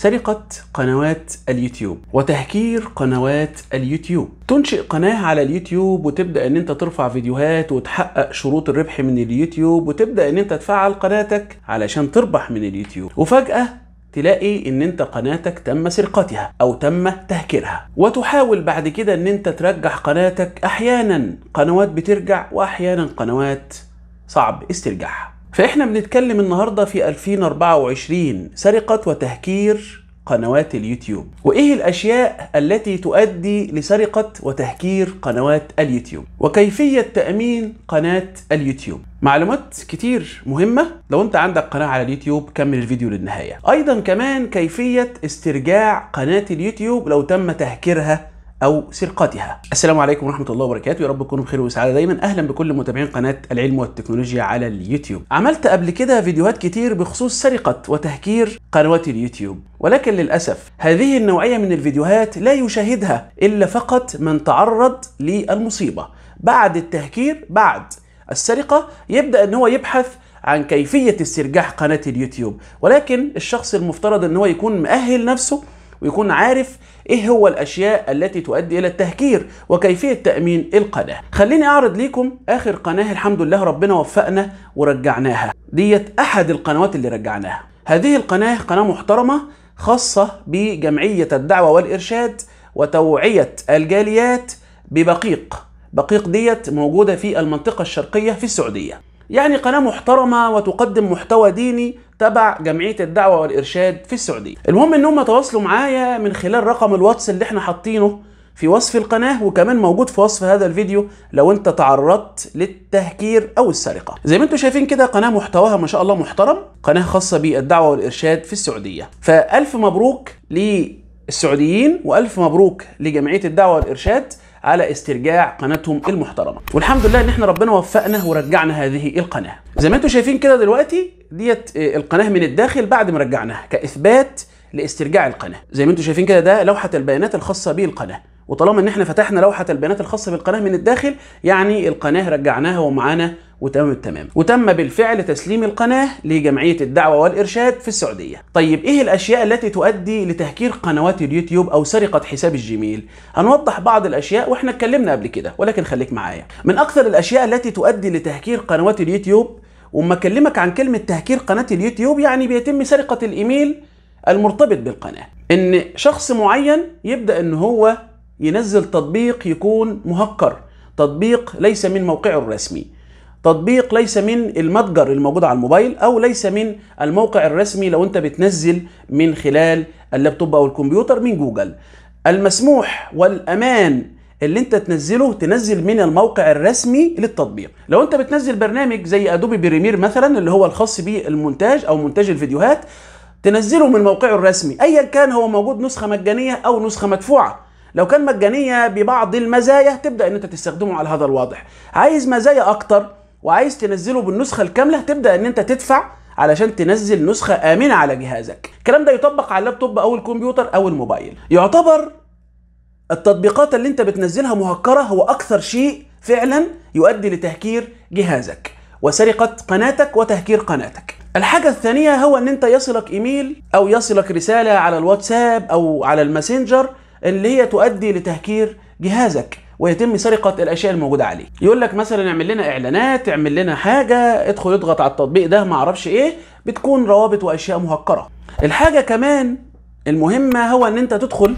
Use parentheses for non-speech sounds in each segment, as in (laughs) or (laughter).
سرقة قنوات اليوتيوب وتهكير قنوات اليوتيوب تنشئ قناة على اليوتيوب وتبدأ ان انت ترفع فيديوهات وتحقق شروط الربح من اليوتيوب وتبدأ ان انت تفعل قناتك علشان تربح من اليوتيوب وفجأة تلاقي ان انت قناتك تم سرقتها او تم تهكيرها وتحاول بعد كده ان انت ترجح قناتك احيانا قنوات بترجع واحيانا قنوات صعب استرجاعها فإحنا بنتكلم النهاردة في 2024 سرقة وتهكير قنوات اليوتيوب وإيه الأشياء التي تؤدي لسرقة وتهكير قنوات اليوتيوب وكيفية تأمين قناة اليوتيوب معلومات كتير مهمة لو انت عندك قناة على اليوتيوب كمل الفيديو للنهاية أيضا كمان كيفية استرجاع قناة اليوتيوب لو تم تهكيرها او سرقتها. السلام عليكم ورحمه الله وبركاته، يا رب تكونوا بخير وسعاده دايما، اهلا بكل متابعين قناه العلم والتكنولوجيا على اليوتيوب. عملت قبل كده فيديوهات كتير بخصوص سرقه وتهكير قنوات اليوتيوب، ولكن للاسف هذه النوعيه من الفيديوهات لا يشاهدها الا فقط من تعرض للمصيبه. بعد التهكير بعد السرقه يبدا ان هو يبحث عن كيفيه استرجاع قناه اليوتيوب، ولكن الشخص المفترض ان هو يكون مأهل نفسه ويكون عارف ايه هو الاشياء التي تؤدي الى التهكير وكيفيه تامين القناه خليني اعرض ليكم اخر قناه الحمد لله ربنا وفقنا ورجعناها ديت احد القنوات اللي رجعناها هذه القناه قناه محترمه خاصه بجمعيه الدعوه والارشاد وتوعيه الجاليات ببقيق بقيق ديت موجوده في المنطقه الشرقيه في السعوديه يعني قناة محترمة وتقدم محتوى ديني تبع جمعيه الدعوه والارشاد في السعوديه المهم ان هم تواصلوا معايا من خلال رقم الواتس اللي احنا حاطينه في وصف القناة وكمان موجود في وصف هذا الفيديو لو انت تعرضت للتهكير او السرقة زي ما انتم شايفين كده قناة محتواها ما شاء الله محترم قناة خاصة بالدعوة والارشاد في السعودية فالف مبروك للسعوديين والف مبروك لجمعية الدعوة والارشاد على استرجاع قناتهم المحترمة والحمد لله ان احنا ربنا وفقنا ورجعنا هذه القناة زي ما انتم شايفين كده دلوقتي ديت آه، القناه من الداخل بعد ما رجعناها كاثبات لاسترجاع القناه زي ما انتم شايفين كده ده لوحه البيانات الخاصه بالقناه وطالما ان احنا فتحنا لوحه البيانات الخاصه بالقناه من الداخل يعني القناه رجعناها ومعانا وتمام التمام وتم بالفعل تسليم القناه لجمعيه الدعوه والارشاد في السعوديه طيب ايه الاشياء التي تؤدي لتهكير قنوات اليوتيوب او سرقه حساب الجيميل هنوضح بعض الاشياء واحنا اتكلمنا قبل كده ولكن خليك معايا من اكثر الاشياء التي تؤدي لتهكير قنوات اليوتيوب وما اكلمك عن كلمه تهكير قناه اليوتيوب يعني بيتم سرقه الايميل المرتبط بالقناه ان شخص معين يبدا ان هو ينزل تطبيق يكون مهكر تطبيق ليس من موقعه الرسمي تطبيق ليس من المتجر الموجود على الموبايل او ليس من الموقع الرسمي لو انت بتنزل من خلال اللابتوب او الكمبيوتر من جوجل المسموح والامان اللي انت تنزله تنزل من الموقع الرسمي للتطبيق لو انت بتنزل برنامج زي ادوبي بريمير مثلا اللي هو الخاص بالمونتاج او مونتاج الفيديوهات تنزله من موقعه الرسمي ايا كان هو موجود نسخه مجانيه او نسخه مدفوعه لو كان مجانيه ببعض المزايا تبدا ان انت تستخدمه على هذا الواضح عايز مزايا اكتر وعايز تنزله بالنسخه الكامله تبدا ان انت تدفع علشان تنزل نسخه امنه على جهازك الكلام ده يطبق على اللابتوب او الكمبيوتر او الموبايل يعتبر التطبيقات اللي انت بتنزلها مهكرة هو أكثر شيء فعلا يؤدي لتهكير جهازك وسرقة قناتك وتهكير قناتك الحاجة الثانية هو ان انت يصلك ايميل او يصلك رسالة على الواتساب او على الماسنجر اللي هي تؤدي لتهكير جهازك ويتم سرقة الأشياء الموجودة عليه يقول لك مثلا اعمل لنا إعلانات اعمل لنا حاجة ادخل اضغط على التطبيق ده ما اعرفش إيه بتكون روابط وأشياء مهكرة الحاجة كمان المهمة هو ان انت تدخل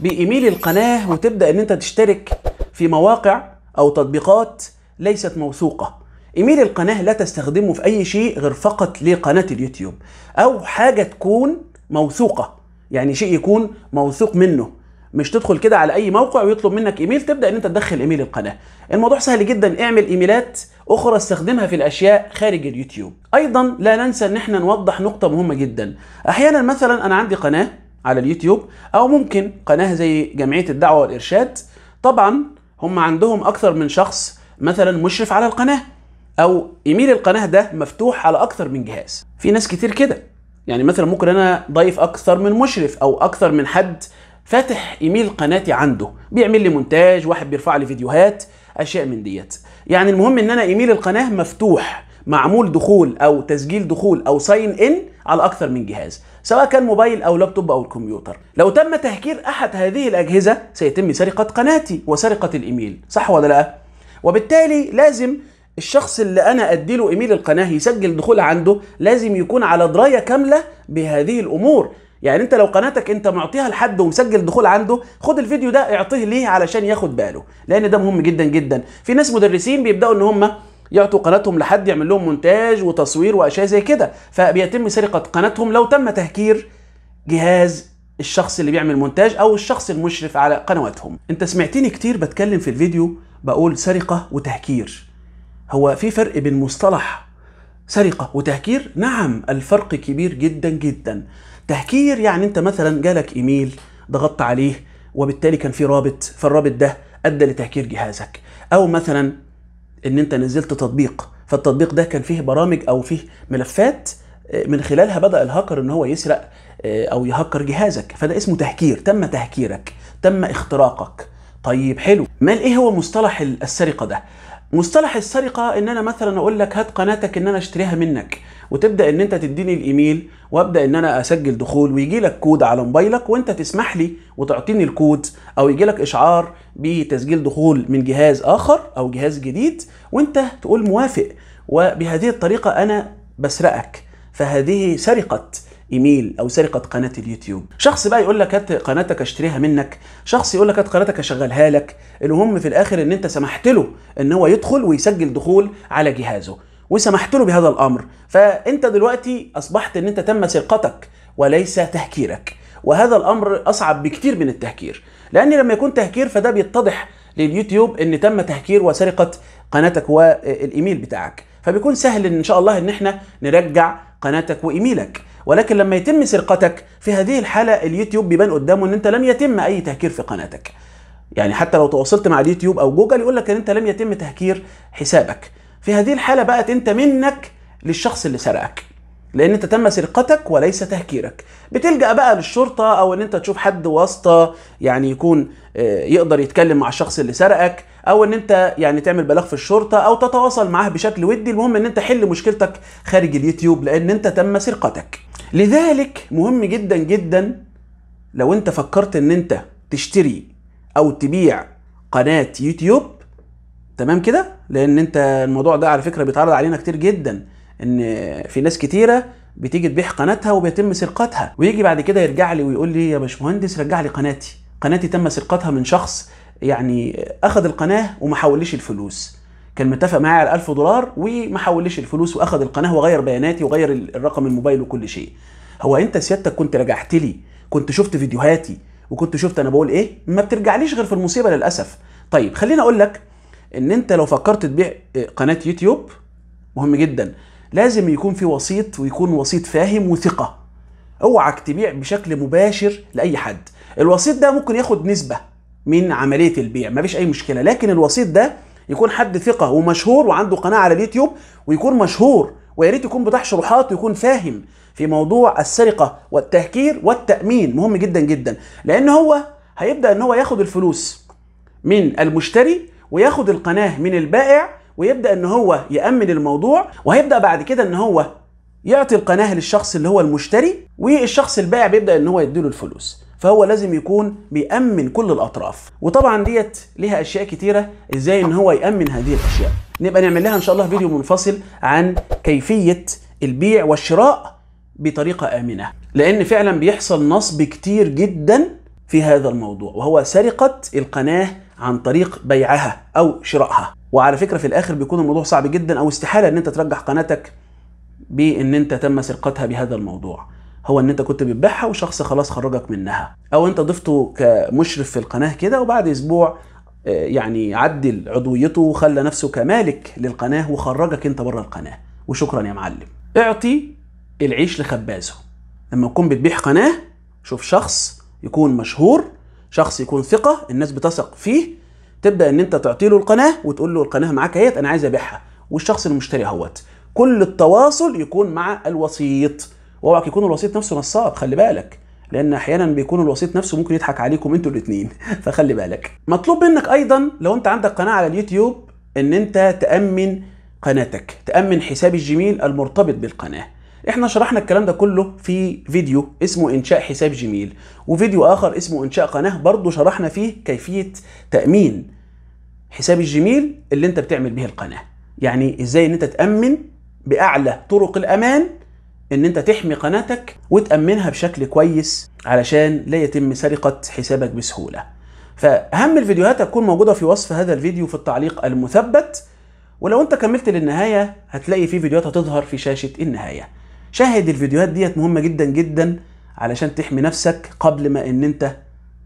بايميل القناه وتبدا ان انت تشترك في مواقع او تطبيقات ليست موثوقه ايميل القناه لا تستخدمه في اي شيء غير فقط لقناه اليوتيوب او حاجه تكون موثوقه يعني شيء يكون موثوق منه مش تدخل كده على اي موقع ويطلب منك ايميل تبدا ان انت تدخل ايميل القناه الموضوع سهل جدا اعمل ايميلات اخرى استخدمها في الاشياء خارج اليوتيوب ايضا لا ننسى ان احنا نوضح نقطه مهمه جدا احيانا مثلا انا عندي قناه على اليوتيوب او ممكن قناه زي جمعيه الدعوه والارشاد طبعا هم عندهم اكثر من شخص مثلا مشرف على القناه او ايميل القناه ده مفتوح على اكثر من جهاز في ناس كتير كده يعني مثلا ممكن انا ضيف اكثر من مشرف او اكثر من حد فاتح ايميل قناتي عنده بيعمل لي مونتاج واحد بيرفع لي فيديوهات اشياء من ديت يعني المهم ان انا ايميل القناه مفتوح معمول دخول او تسجيل دخول او ساين ان على اكثر من جهاز سواء كان موبايل أو لابتوب أو الكمبيوتر لو تم تهكير أحد هذه الأجهزة سيتم سرقة قناتي وسرقة الإيميل صح ولا لا؟ وبالتالي لازم الشخص اللي انا اديله ايميل القناه يسجل دخول عنده لازم يكون على درايه كامله بهذه الامور يعني انت لو قناتك انت معطيها لحد ومسجل دخول عنده خد الفيديو ده اعطيه ليه علشان ياخد باله لان ده مهم جدا جدا في ناس مدرسين بيبداوا ان هم يعطوا قناتهم لحد يعمل لهم مونتاج وتصوير واشياء زي كده فبيتم سرقه قناتهم لو تم تهكير جهاز الشخص اللي بيعمل مونتاج او الشخص المشرف على قنواتهم انت سمعتني كتير بتكلم في الفيديو بقول سرقه وتهكير هو في فرق بين مصطلح سرقه وتهكير نعم الفرق كبير جدا جدا تهكير يعني انت مثلا جالك ايميل ضغطت عليه وبالتالي كان في رابط فالرابط ده ادى لتهكير جهازك او مثلا ان انت نزلت تطبيق فالتطبيق ده كان فيه برامج او فيه ملفات آه، من خلالها بدا الهاكر ان هو يسرق آه، او يهكر جهازك فده اسمه تهكير تم تهكيرك تم اختراقك طيب حلو مال ايه هو مصطلح السرقه ده مصطلح السرقه ان انا مثلا اقول لك هات قناتك ان انا اشتريها منك وتبدا ان انت تديني الايميل وابدا ان انا اسجل دخول ويجي لك كود على موبايلك وانت تسمح لي وتعطيني الكود او يجي لك اشعار بتسجيل دخول من جهاز اخر او جهاز جديد وانت تقول موافق وبهذه الطريقه انا بسرقك فهذه سرقه ايميل او سرقه قناه اليوتيوب شخص بقى يقول لك هات قناتك اشتريها منك شخص يقول لك هات قناتك اشغلها لك المهم في الاخر ان انت سمحت له ان هو يدخل ويسجل دخول على جهازه وسمحت له بهذا الامر فانت دلوقتي اصبحت ان انت تم سرقتك وليس تهكيرك وهذا الامر اصعب بكتير من التهكير لان لما يكون تهكير فده بيتضح لليوتيوب ان تم تهكير وسرقه قناتك والايميل بتاعك فبيكون سهل ان شاء الله ان احنا نرجع قناتك وايميلك ولكن لما يتم سرقتك في هذه الحالة اليوتيوب بيبان قدامه ان انت لم يتم اي تهكير في قناتك يعني حتى لو تواصلت مع اليوتيوب او جوجل يقول لك ان انت لم يتم تهكير حسابك في هذه الحالة بقت انت منك للشخص اللي سرقك لان انت تم سرقتك وليس تهكيرك بتلجا بقى للشرطه او ان انت تشوف حد واسطه يعني يكون آه، يقدر يتكلم مع الشخص اللي سرقك او ان انت يعني تعمل بلاغ في الشرطه او تتواصل معاه بشكل ودي المهم ان انت حل مشكلتك خارج اليوتيوب لان انت تم سرقتك لذلك مهم جدا جدا لو انت فكرت ان انت تشتري او تبيع قناه يوتيوب تمام كده لان انت الموضوع ده على فكره بيتعرض علينا كتير جدا ان في ناس كتيره بتيجي تبيع قناتها وبيتم سرقتها ويجي بعد كده يرجع لي ويقول لي يا باشمهندس رجع لي قناتي قناتي تم سرقتها من شخص يعني اخذ القناه وما حولليش الفلوس كان متفق معايا على 1000 دولار وما حولليش الفلوس واخذ القناه وغير بياناتي وغير الرقم الموبايل وكل شيء هو انت سيادتك كنت رجعت لي كنت شفت فيديوهاتي وكنت شفت انا بقول ايه ما بترجعليش غير في المصيبه للاسف طيب خليني اقول لك ان انت لو فكرت تبيع آه، قناه يوتيوب مهم جدا لازم يكون في وسيط ويكون وسيط فاهم وثقه اوعك تبيع بشكل مباشر لاي حد الوسيط ده ممكن ياخد نسبه من عمليه البيع مفيش اي مشكله لكن الوسيط ده يكون حد ثقه ومشهور وعنده قناه على اليوتيوب ويكون مشهور ويا ريت يكون بتاع شروحات ويكون فاهم في موضوع السرقه والتهكير والتامين مهم جدا جدا لان هو هيبدا ان هو ياخد الفلوس من المشتري وياخد القناه من البائع ويبدا ان هو يامن الموضوع وهيبدا بعد كده ان هو يعطي القناه للشخص اللي هو المشتري والشخص البائع بيبدا ان هو يديله الفلوس فهو لازم يكون بيأمن كل الأطراف وطبعا ديت ليها أشياء كتيرة إزاي إن هو يأمن هذه الأشياء نبقى نعمل لها إن شاء الله فيديو منفصل عن كيفية البيع والشراء بطريقة آمنة لأن فعلا بيحصل نصب كتير جدا في هذا الموضوع وهو سرقة القناة عن طريق بيعها أو شرائها وعلى فكرة في الآخر بيكون الموضوع صعب جدا أو استحالة إن أنت ترجح قناتك بإن أنت تم سرقتها بهذا الموضوع هو ان انت كنت بتبيعها وشخص خلاص خرجك منها او انت ضفته كمشرف في القناه كده وبعد اسبوع آه، يعني عدل عضويته وخلى نفسه كمالك للقناه وخرجك انت بره القناه وشكرا يا معلم اعطي العيش لخبازه لما تكون بتبيع قناه شوف شخص يكون مشهور شخص يكون ثقه الناس بتثق فيه تبدا ان انت تعطي له القناه وتقول له القناه معاك اهيت انا عايز ابيعها والشخص المشتري اهوت كل التواصل يكون مع الوسيط واوعك يكون الوسيط نفسه نصاب خلي بالك لان احيانا بيكون الوسيط نفسه ممكن يضحك عليكم انتوا الاثنين (laughs) فخلي بالك مطلوب منك ايضا لو انت عندك قناه على اليوتيوب ان انت تامن قناتك تامن حساب الجيميل المرتبط بالقناه احنا شرحنا الكلام ده كله في فيديو اسمه انشاء حساب جيميل وفيديو اخر اسمه انشاء قناه برضه شرحنا فيه كيفيه تامين حساب الجيميل اللي انت بتعمل بيه القناه يعني ازاي ان انت تامن باعلى طرق الامان ان انت تحمي قناتك وتأمنها بشكل كويس علشان لا يتم سرقة حسابك بسهولة فأهم الفيديوهات هتكون موجودة في وصف هذا الفيديو في التعليق المثبت ولو انت كملت للنهاية هتلاقي في فيديوهات هتظهر في شاشة النهاية شاهد الفيديوهات ديت مهمة جدا جدا علشان تحمي نفسك قبل ما ان انت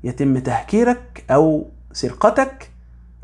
يتم تهكيرك او سرقتك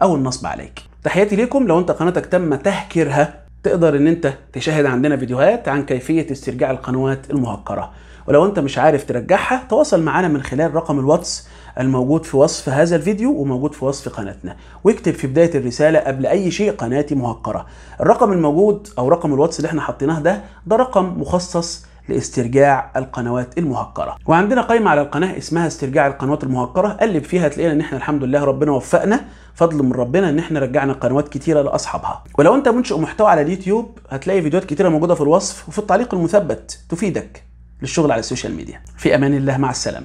او النصب عليك تحياتي ليكم لو انت قناتك تم تهكيرها تقدر ان انت تشاهد عندنا فيديوهات عن كيفيه استرجاع القنوات المهكره ولو انت مش عارف ترجعها تواصل معنا من خلال رقم الواتس الموجود في وصف هذا الفيديو وموجود في وصف قناتنا واكتب في بدايه الرساله قبل اي شيء قناتي مهكره الرقم الموجود او رقم الواتس اللي احنا حطيناه ده ده رقم مخصص لاسترجاع القنوات المهكره وعندنا قائمه على القناه اسمها استرجاع القنوات المهكره قلب فيها تلاقينا ان احنا الحمد لله ربنا وفقنا فضل من ربنا ان احنا رجعنا قنوات كتيره لاصحابها ولو انت منشئ محتوى على اليوتيوب هتلاقي فيديوهات كتيره موجوده في الوصف وفي التعليق المثبت تفيدك للشغل على السوشيال ميديا في امان الله مع السلامه